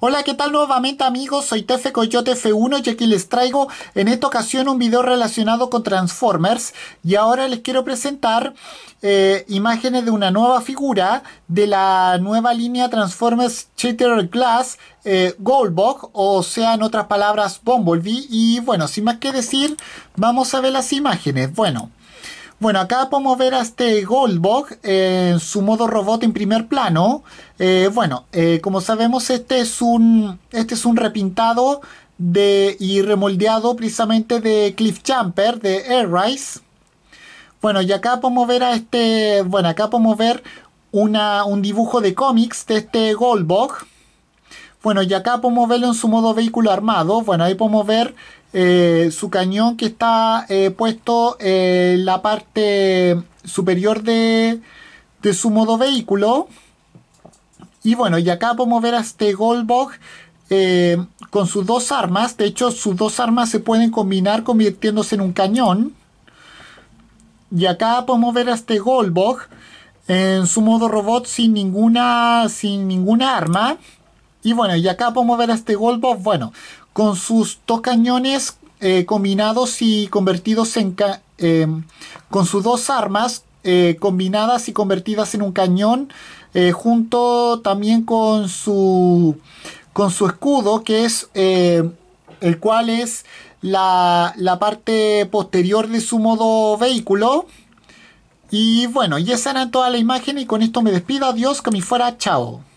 Hola, ¿qué tal nuevamente amigos? Soy Tefe Coyote F1 y aquí les traigo en esta ocasión un video relacionado con Transformers y ahora les quiero presentar eh, imágenes de una nueva figura de la nueva línea Transformers Cheater Glass eh, Goldbog, o sea en otras palabras Bumblebee y bueno, sin más que decir, vamos a ver las imágenes. Bueno. Bueno, acá podemos ver a este Goldbog en eh, su modo robot en primer plano. Eh, bueno, eh, como sabemos, este es un, este es un repintado de, y remoldeado precisamente de Cliff Jumper de Airrise. Bueno, y acá podemos ver a este. Bueno, acá podemos ver un dibujo de cómics de este Goldbog. Bueno, y acá podemos verlo en su modo vehículo armado. Bueno, ahí podemos ver eh, su cañón que está eh, puesto eh, en la parte superior de, su modo vehículo. Y bueno, y acá podemos ver a este Goldbog con sus dos armas. De hecho, sus dos armas se pueden combinar convirtiéndose en un cañón. Y acá podemos ver a este Goldbog en su modo robot sin ninguna, sin ninguna arma. Y bueno, y acá podemos ver a este Goldbog, bueno, con sus dos cañones eh, combinados y convertidos en... Eh, con sus dos armas eh, combinadas y convertidas en un cañón, junto también con su, con su escudo, que es el cual es la, parte posterior de su modo vehículo. Y bueno, ya esa toda la imagen y con esto me despido. Adiós, que me fuera. Chao.